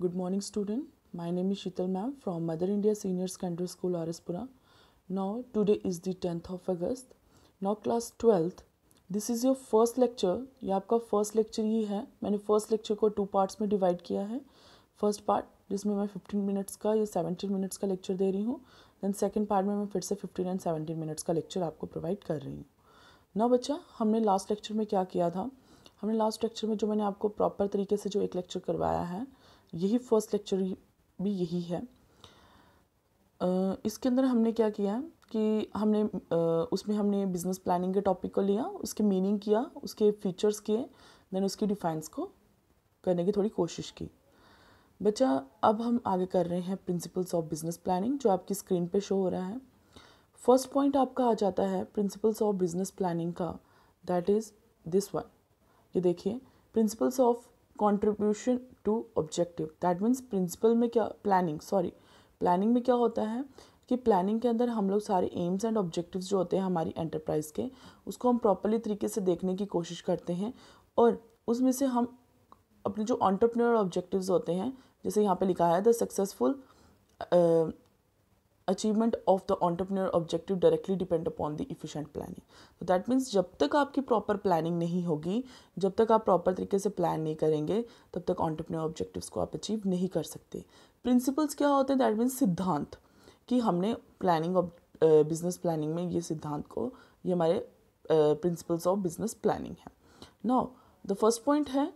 Good morning student My name is Shital ma'am from Mother India Senior Secondary School Araspura. Now today is the tenth of August now class twelfth this is your first lecture ये आपका first lecture ही है मैंने first lecture को two parts में divide किया है first part जिसमें मैं फिफ्टीन मिनट्स का या सेवेंटीन मिनट्स का लेक्चर दे रही हूँ देन सेकेंड पार्ट में मैं फिर से फिफ्टीन एंड सेवेंटीन मिनट्स का लेक्चर आपको प्रोवाइड कर रही हूँ ना बच्चा हमने लास्ट लेक्चर में क्या किया था हमने लास्ट लेक्चर में जो मैंने आपको प्रॉपर तरीके से जो एक लेक्चर करवाया है यही फर्स्ट लेक्चर भी यही है इसके अंदर हमने क्या किया कि हमने उसमें हमने बिजनेस प्लानिंग के टॉपिक को लिया उसके मीनिंग किया उसके फीचर्स किए देन उसकी डिफाइंस को करने की थोड़ी कोशिश की बच्चा अब हम आगे कर रहे हैं प्रिंसिपल्स ऑफ बिजनेस प्लानिंग जो आपकी स्क्रीन पे शो हो रहा है फर्स्ट पॉइंट आपका आ जाता है प्रिंसिपल्स ऑफ बिजनेस प्लानिंग का दैट इज़ दिस वन ये देखिए principles of contribution to objective that means principle में क्या प्लानिंग सॉरी प्लानिंग में क्या होता है कि प्लानिंग के अंदर हम लोग सारे एम्स एंड ऑब्जेक्टिव्स जो होते हैं हमारी एंटरप्राइज के उसको हम प्रॉपरली तरीके से देखने की कोशिश करते हैं और उसमें से हम अपने जो ऑन्टरप्रनर ऑब्जेक्टिव्स होते हैं जैसे यहाँ पे लिखा है the successful achievement of the entrepreneur objective directly depend upon the efficient planning तो दैट मीन्स जब तक आपकी प्रॉपर प्लानिंग नहीं होगी जब तक आप प्रॉपर तरीके से प्लान नहीं करेंगे तब तक ऑन्टरप्रनर ऑब्जेक्टिव्स को आप अचीव नहीं कर सकते प्रिंसिपल्स क्या होते हैं दैट मीन्स सिद्धांत कि हमने प्लानिंग ऑफ बिजनेस प्लानिंग में ये सिद्धांत को ये हमारे प्रिंसिपल्स ऑफ बिजनेस प्लानिंग है नाउ द फर्स्ट पॉइंट है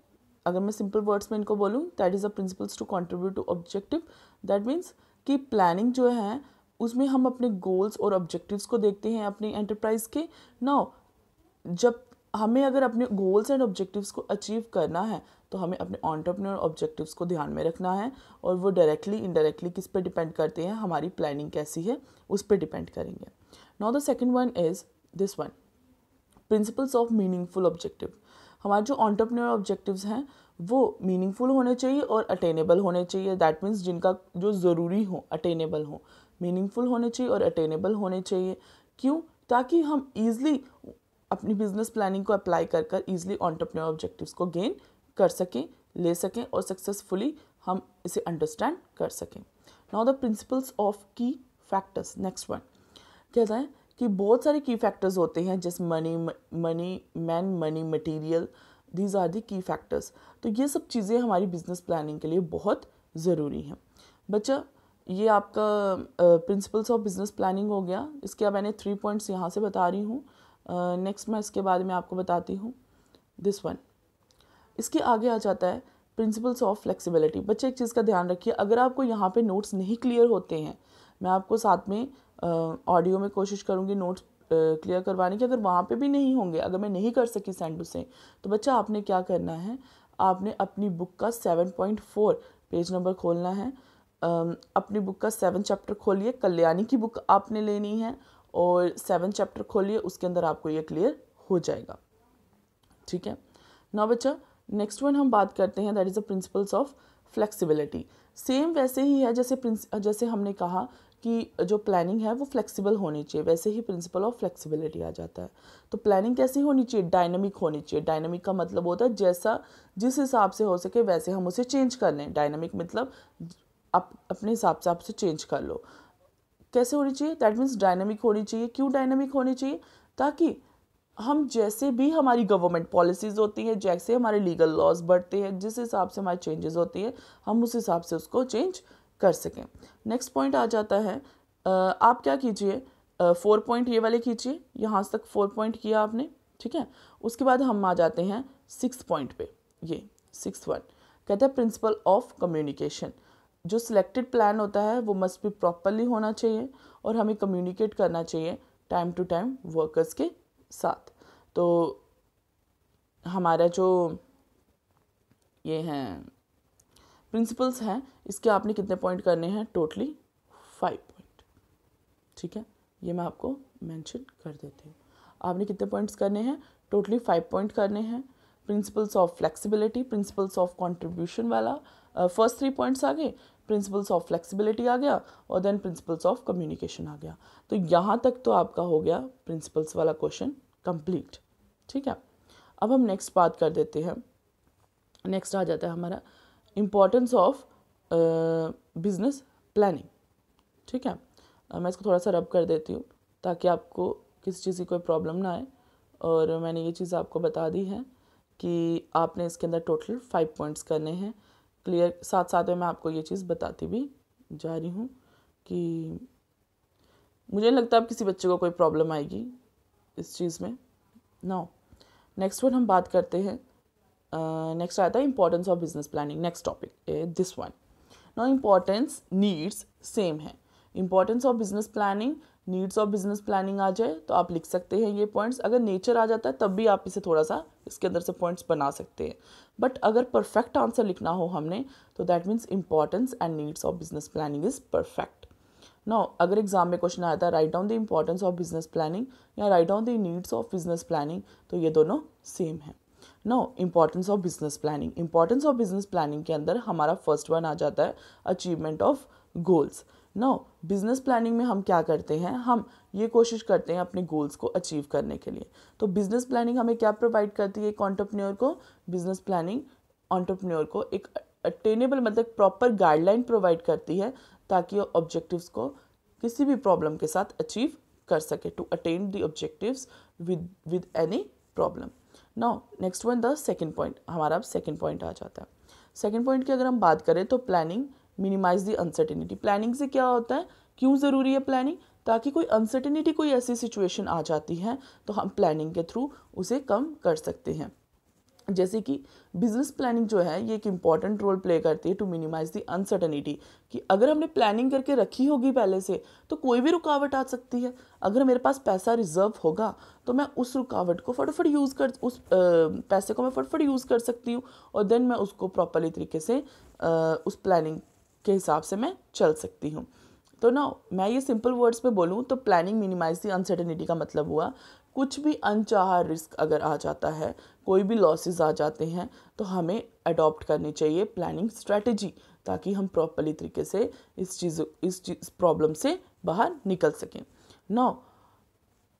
अगर मैं सिंपल वर्ड्स में इनको बोलूँ that is the principles to contribute to objective that means कि प्लानिंग जो है उसमें हम अपने गोल्स और ऑब्जेक्टिव्स को देखते हैं अपने एंटरप्राइज के नाउ जब हमें अगर अपने गोल्स एंड ऑब्जेक्टिव्स को अचीव करना है तो हमें अपने ऑन्टरप्रनर ऑब्जेक्टिव्स को ध्यान में रखना है और वो डायरेक्टली इनडायरेक्टली किस पे डिपेंड करते हैं हमारी प्लानिंग कैसी है उस पर डिपेंड करेंगे now the second one is this one principles of meaningful objective हमारे जो ऑन्टरप्रनर ऑब्जेक्टिव्स हैं वो मीनिंगफुल होने चाहिए और अटेनेबल होने चाहिए दैट मीन्स जिनका जो ज़रूरी हो अटेनेबल हो मीनिंगफुल होने चाहिए और अटेनेबल होने चाहिए क्यों ताकि हम ईज़ली अपनी बिजनेस प्लानिंग को अप्लाई कर कर ईजिली ऑन्टरप्रनोर ऑब्जेक्टिव्स को गेन कर सकें ले सकें और सक्सेसफुली हम इसे अंडरस्टैंड कर सकें now the principles of key factors next one कहता है कि बहुत सारे की फैक्टर्स होते हैं जैसे money money man money material these are the key factors तो ये सब चीज़ें हमारी बिजनेस प्लानिंग के लिए बहुत ज़रूरी हैं बच्चा ये आपका प्रिंसिपल्स ऑफ बिज़नेस प्लानिंग हो गया इसके अब मैंने थ्री पॉइंट्स यहाँ से बता रही हूँ नेक्स्ट मैं इसके बाद में आपको बताती हूँ दिस वन इसके आगे आ जाता है प्रिंसिपल्स ऑफ फ्लेक्सिबिलिटी बच्चे एक चीज़ का ध्यान रखिए अगर आपको यहाँ पे नोट्स नहीं क्लियर होते हैं मैं आपको साथ में ऑडियो में कोशिश करूँगी नोट्स क्लियर करवाने की अगर वहाँ पे भी नहीं होंगे अगर मैं नहीं कर सकी सेंड टू सेंड तो बच्चा आपने क्या करना है आपने अपनी बुक का seven point four page number खोलना है अपनी बुक का सेवन चैप्टर खोलिए कल्याणी की बुक आपने लेनी है और सेवन चैप्टर खोलिए उसके अंदर आपको ये क्लियर हो जाएगा ठीक है ना बच्चा नेक्स्ट वन हम बात करते हैं that is the principles of flexibility same वैसे ही है जैसे प्रिंस जैसे हमने कहा कि जो प्लानिंग है वो फ्लेक्सिबल होनी चाहिए वैसे ही प्रिंसिपल ऑफ फ्लेक्सिबिलिटी आ जाता है तो प्लानिंग कैसी होनी चाहिए डायनमिक होनी चाहिए डायनेमिक का मतलब होता है जैसा जिस हिसाब से हो सके वैसे हम उसे चेंज कर लें डायनेमिक मतलब आप अपने हिसाब से आपसे चेंज कर लो कैसे होनी चाहिए दैट मीन्स डायनामिक होनी चाहिए क्यों डायनामिक होनी चाहिए ताकि हम जैसे भी हमारी गवर्नमेंट पॉलिसीज़ होती हैं जैसे हमारे लीगल लॉज बढ़ते हैं जिस हिसाब से हमारे चेंजेस होती है हम उस हिसाब से उसको चेंज कर सकें नेक्स्ट पॉइंट आ जाता है आप क्या कीजिए फोर पॉइंट ये वाले कीजिए यहाँ तक फोर पॉइंट किया आपने ठीक है उसके बाद हम आ जाते हैं सिक्स पॉइंट पे ये सिक्स वन कहते हैं प्रिंसिपल ऑफ कम्युनिकेशन जो सिलेक्टेड प्लान होता है वो मस्ट भी प्रॉपरली होना चाहिए और हमें कम्युनिकेट करना चाहिए टाइम टू टाइम वर्कर्स के साथ तो हमारा जो ये हैं प्रिंसिपल्स हैं इसके आपने कितने पॉइंट करने हैं टोटली फाइव पॉइंट ठीक है ये मैं आपको मेंशन कर देती हूँ आपने कितने पॉइंट्स करने हैं टोटली फाइव पॉइंट करने हैं principles of flexibility principles of contribution वाला फर्स्ट थ्री पॉइंट्स आ गए प्रिंसिपल्स ऑफ फ्लेक्सिबिलिटी आ गया और देन प्रिंसिपल्स ऑफ कम्युनिकेशन आ गया तो यहाँ तक तो आपका हो गया प्रिंसिपल्स वाला क्वेश्चन कंप्लीट ठीक है अब हम नेक्स्ट बात कर देते हैं नेक्स्ट आ जाता है हमारा इम्पोर्टेंस ऑफ बिजनेस प्लानिंग ठीक है uh, मैं इसको थोड़ा सा रब कर देती हूँ ताकि आपको किसी चीज़ की कोई प्रॉब्लम ना आए और मैंने ये चीज़ आपको बता दी है कि आपने इसके अंदर टोटल फाइव पॉइंट्स करने हैं क्लियर साथ साथ में मैं आपको ये चीज़ बताती भी जा रही हूँ कि मुझे नहीं लगता अब किसी बच्चे को कोई प्रॉब्लम आएगी इस चीज़ में नाउ नेक्स्ट वन हम बात करते हैं नेक्स्ट आता है importance of business planning next topic this one now importance needs same है importance of business planning needs of business planning आ जाए तो आप लिख सकते हैं ये पॉइंट्स अगर नेचर आ जाता है तब भी आप इसे थोड़ा सा इसके अंदर से पॉइंट्स बना सकते हैं बट अगर परफेक्ट आंसर लिखना हो हमने तो that means importance and needs of business planning is perfect now अगर एग्जाम में क्वेश्चन आया था write down the importance of business planning या write down the needs of business planning तो ये दोनों सेम है now importance of business planning importance of business planning के अंदर हमारा फर्स्ट वन आ जाता है achievement of goals now business planning में हम क्या करते हैं हम ये कोशिश करते हैं अपने गोल्स को अचीव करने के लिए तो बिज़नेस प्लानिंग हमें क्या प्रोवाइड करती है एक ऑन्टरप्रन्योर को बिज़नेस प्लानिंग ऑन्टरप्रन्योर को एक अटेनेबल मतलब प्रॉपर गाइडलाइन प्रोवाइड करती है ताकि वो ऑब्जेक्टिव्स को किसी भी प्रॉब्लम के साथ अचीव कर सके to attain the objectives with with any problem now next one the second point हमारा अब सेकेंड पॉइंट आ जाता है सेकेंड पॉइंट की अगर हम बात करें तो planning minimise the uncertainty planning से क्या होता है क्यों ज़रूरी है प्लानिंग ताकि कोई अनसर्टेनिटी कोई ऐसी सिचुएशन आ जाती है तो हम प्लानिंग के थ्रू उसे कम कर सकते हैं जैसे कि बिजनेस प्लानिंग जो है ये एक इम्पॉर्टेंट रोल प्ले करती है टू मिनिमाइज दी अनसर्टनिटी कि अगर हमने प्लानिंग करके रखी होगी पहले से तो कोई भी रुकावट आ सकती है अगर मेरे पास पैसा रिजर्व होगा तो मैं उस रुकावट को फटाफट यूज़ कर उस आ, पैसे को मैं फटाफट यूज़ कर सकती हूँ और देन मैं उसको प्रॉपरली तरीके से आ, उस प्लानिंग के हिसाब से मैं चल सकती हूँ तो ना मैं ये सिंपल वर्ड्स में बोलूँ तो प्लानिंग मिनिमाइज दी अनसर्टेनिटी का मतलब हुआ कुछ भी अनचाहा रिस्क अगर आ जाता है कोई भी लॉसेस आ जाते हैं तो हमें अडॉप्ट करनी चाहिए प्लानिंग स्ट्रेटजी ताकि हम प्रॉपरली तरीके से इस चीज़ इस चीज़ प्रॉब्लम से बाहर निकल सकें नौ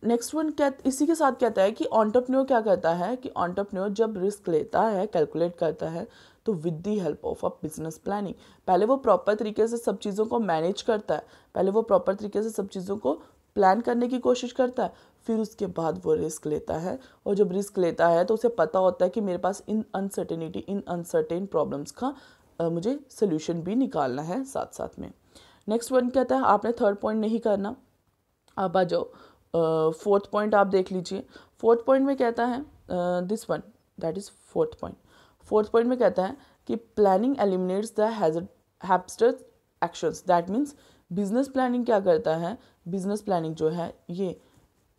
नेक्स्ट वन क्या इसी के साथ कहता है कि ऑन्टरप्रन्योर क्या कहता है कि ऑन्टरप्रन्योर जब रिस्क लेता है कैलकुलेट करता है तो with the help of a business planning पहले वो प्रॉपर तरीके से सब चीज़ों को मैनेज करता है पहले वो प्रॉपर तरीके से सब चीज़ों को प्लान करने की कोशिश करता है फिर उसके बाद वो रिस्क लेता है और जब रिस्क लेता है तो उसे पता होता है कि मेरे पास in uncertainty in uncertain problems का आ, मुझे सोल्यूशन भी निकालना है साथ साथ में नेक्स्ट वन कहता है आपने थर्ड पॉइंट नहीं करना आप आ जाओ फोर्थ पॉइंट आप देख लीजिए फोर्थ पॉइंट में कहता है this one that is fourth point fourth point में कहता है कि planning eliminates the actions that means business planning क्या करता है बिजनेस प्लानिंग जो है ये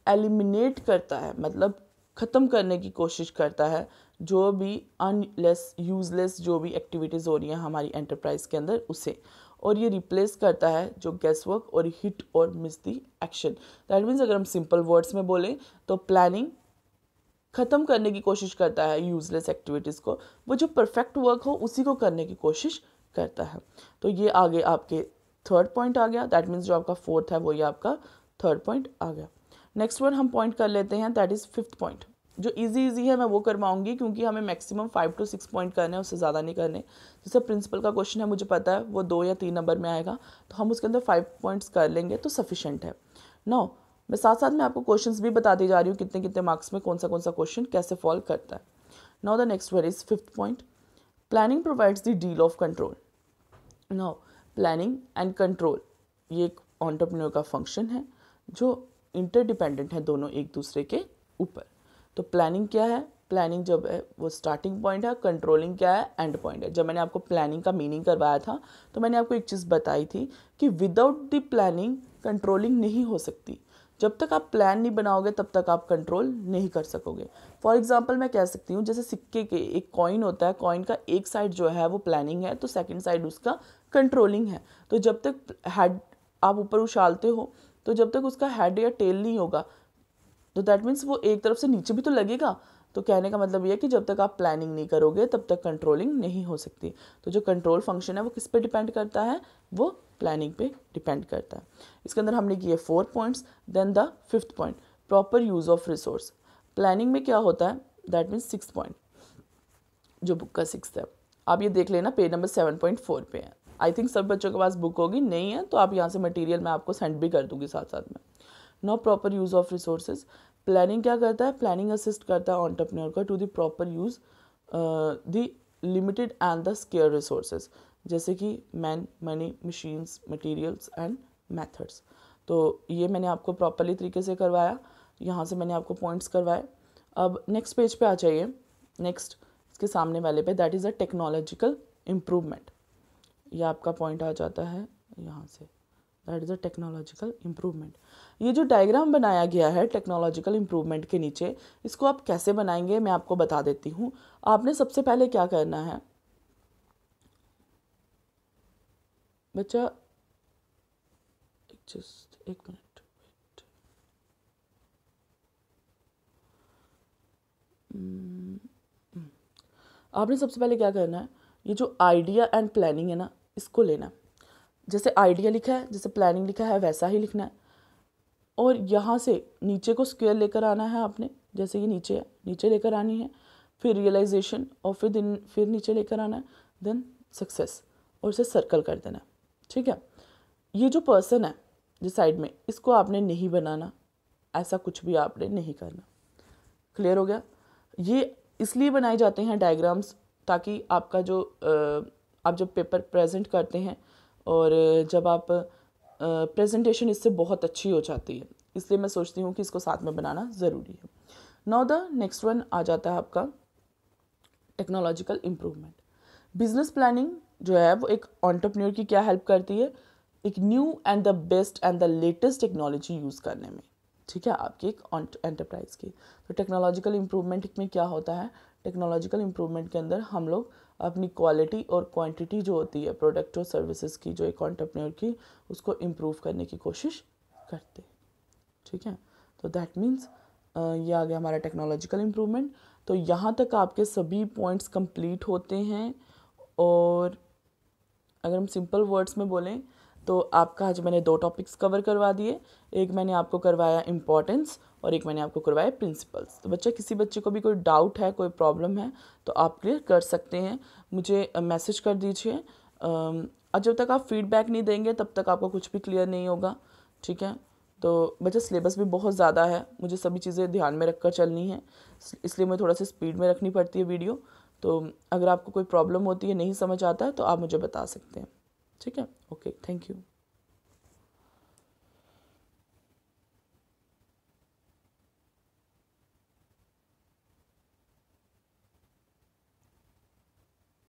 एलिमिनेट करता है मतलब ख़त्म करने की कोशिश करता है जो भी अनलेस यूज़लेस जो भी एक्टिविटीज़ हो रही हैं हमारी एंटरप्राइज के अंदर उसे और ये रिप्लेस करता है जो गैस वर्क और हिट और miss the action that means अगर हम सिंपल वर्ड्स में बोलें तो प्लानिंग ख़त्म करने की कोशिश करता है यूजलेस एक्टिविटीज़ को वो जो परफेक्ट वर्क हो उसी को करने की कोशिश करता है तो ये आगे आपके थर्ड पॉइंट आ गया दैट मीन्स जो आपका फोर्थ है वो ये आपका थर्ड पॉइंट आ गया नेक्स्ट वर्ड हम पॉइंट कर लेते हैं दैट इज़ फिफ्थ पॉइंट जो इजी इजी है मैं वो करवाऊंगी क्योंकि हमें maximum five to six point करने हैं उससे ज़्यादा नहीं करने जैसे प्रिंसिपल का क्वेश्चन है मुझे पता है वो दो या तीन नंबर में आएगा तो हम उसके अंदर फाइव पॉइंट्स कर लेंगे तो सफिशेंट है नो मैं साथ साथ में आपको क्वेश्चंस भी बताती जा रही हूँ कितने कितने मार्क्स में कौन सा कौन सा क्वेश्चन कैसे फॉल करता है now the next where is fifth point planning provides the deal of control now planning and control ये एक ऑन्टरप्रनोर का फंक्शन है जो इंटरडिपेंडेंट है दोनों एक दूसरे के ऊपर तो प्लानिंग क्या है प्लानिंग जब है वो स्टार्टिंग पॉइंट है कंट्रोलिंग क्या है एंड पॉइंट है जब मैंने आपको प्लानिंग का मीनिंग करवाया था तो मैंने आपको एक चीज़ बताई थी कि विदाउट द प्लानिंग कंट्रोलिंग नहीं हो सकती जब तक आप प्लान नहीं बनाओगे तब तक आप कंट्रोल नहीं कर सकोगे फॉर एग्जाम्पल मैं कह सकती हूँ जैसे सिक्के के एक कॉइन होता है कॉइन का एक साइड जो है वो प्लानिंग है तो सेकेंड साइड उसका कंट्रोलिंग है तो जब तक हेड आप ऊपर उछालते हो तो जब तक उसका हेड या टेल नहीं होगा तो दैट मीन्स वो एक तरफ से नीचे भी तो लगेगा तो कहने का मतलब ये है कि जब तक आप प्लानिंग नहीं करोगे तब तक कंट्रोलिंग नहीं हो सकती तो जो कंट्रोल फंक्शन है वो किस पे डिपेंड करता है वो प्लानिंग पे डिपेंड करता है इसके अंदर हमने किए four points then the fifth point proper use of resource planning में क्या होता है दैट मीन्स सिक्स पॉइंट जो बुक का सिक्स है आप ये देख लेना page number seven point four पे है आई थिंक सब बच्चों के पास बुक होगी नहीं है तो आप यहाँ से मटेरियल मैं आपको सेंड भी कर दूँगी साथ साथ में now proper use of resources planning क्या करता है प्लानिंग असिस्ट करता है ऑन्टरप्रनोर का to the proper use the limited and the scarce resources जैसे कि man money machines materials and methods तो ये मैंने आपको प्रॉपरली तरीके से करवाया यहाँ से मैंने आपको पॉइंट्स करवाए अब नेक्स्ट पेज पे आ जाइए नेक्स्ट इसके सामने वाले पे that is a technological improvement यह आपका पॉइंट आ जाता है यहाँ से that is a technological improvement ये जो डायग्राम बनाया गया है टेक्नोलॉजिकल इम्प्रूवमेंट के नीचे इसको आप कैसे बनाएंगे मैं आपको बता देती हूँ आपने सबसे पहले क्या करना है बच्चा जस्ट एक मिनट hmm, hmm. आपने सबसे पहले क्या करना है ये जो आइडिया एंड प्लानिंग है ना इसको लेना है जैसे आइडिया लिखा है जैसे प्लानिंग लिखा है वैसा ही लिखना है और यहाँ से नीचे को स्क्वेयर लेकर आना है आपने जैसे ये नीचे है नीचे लेकर आनी है फिर रियलाइजेशन और फिर दिन फिर नीचे लेकर आना है देन सक्सेस और इसे सर्कल कर देना है ठीक है ये जो पर्सन है जो साइड में इसको आपने नहीं बनाना ऐसा कुछ भी आपने नहीं करना क्लियर हो गया ये इसलिए बनाए जाते हैं डायग्राम्स ताकि आपका जो आप जब पेपर प्रेजेंट करते हैं और जब आप प्रेजेंटेशन इससे बहुत अच्छी हो जाती है इसलिए मैं सोचती हूँ कि इसको साथ में बनाना ज़रूरी है नाउ द नेक्स्ट वन आ जाता है आपका टेक्नोलॉजिकल इम्प्रूवमेंट बिजनेस प्लानिंग जो है वो एक ऑन्टरप्रनियर की क्या हेल्प करती है एक new and the best and the latest technology use करने में ठीक है आपकी एक एंटरप्राइज की तो टेक्नोलॉजिकल इम्प्रूवमेंट में क्या होता है टेक्नोलॉजिकल इम्प्रूवमेंट के अंदर हम लोग अपनी क्वालिटी और क्वांटिटी जो होती है प्रोडक्ट और सर्विसेज की जो एक कॉन्टरप्रनर की उसको इम्प्रूव करने की कोशिश करते ठीक है तो दैट मीन्स ये आ गया हमारा टेक्नोलॉजिकल इम्प्रूवमेंट तो यहाँ तक आपके सभी पॉइंट्स कंप्लीट होते हैं और अगर हम सिंपल वर्ड्स में बोलें तो आपका आज मैंने दो टॉपिक्स कवर करवा दिए एक मैंने आपको करवाया इम्पोर्टेंस और एक मैंने आपको करवाया प्रिंसिपल्स तो बच्चा किसी बच्चे को भी कोई डाउट है कोई प्रॉब्लम है तो आप क्लियर कर सकते हैं मुझे मैसेज कर दीजिए और जब तक आप फीडबैक नहीं देंगे तब तक आपको कुछ भी क्लियर नहीं होगा ठीक है तो बच्चा सिलेबस भी बहुत ज़्यादा है मुझे सभी चीज़ें ध्यान में रख कर चलनी है इसलिए मैं थोड़ा सा स्पीड में रखनी पड़ती है वीडियो तो अगर आपको कोई प्रॉब्लम होती है नहीं समझ आता है तो आप मुझे बता सकते हैं ठीक है ओके थैंक यू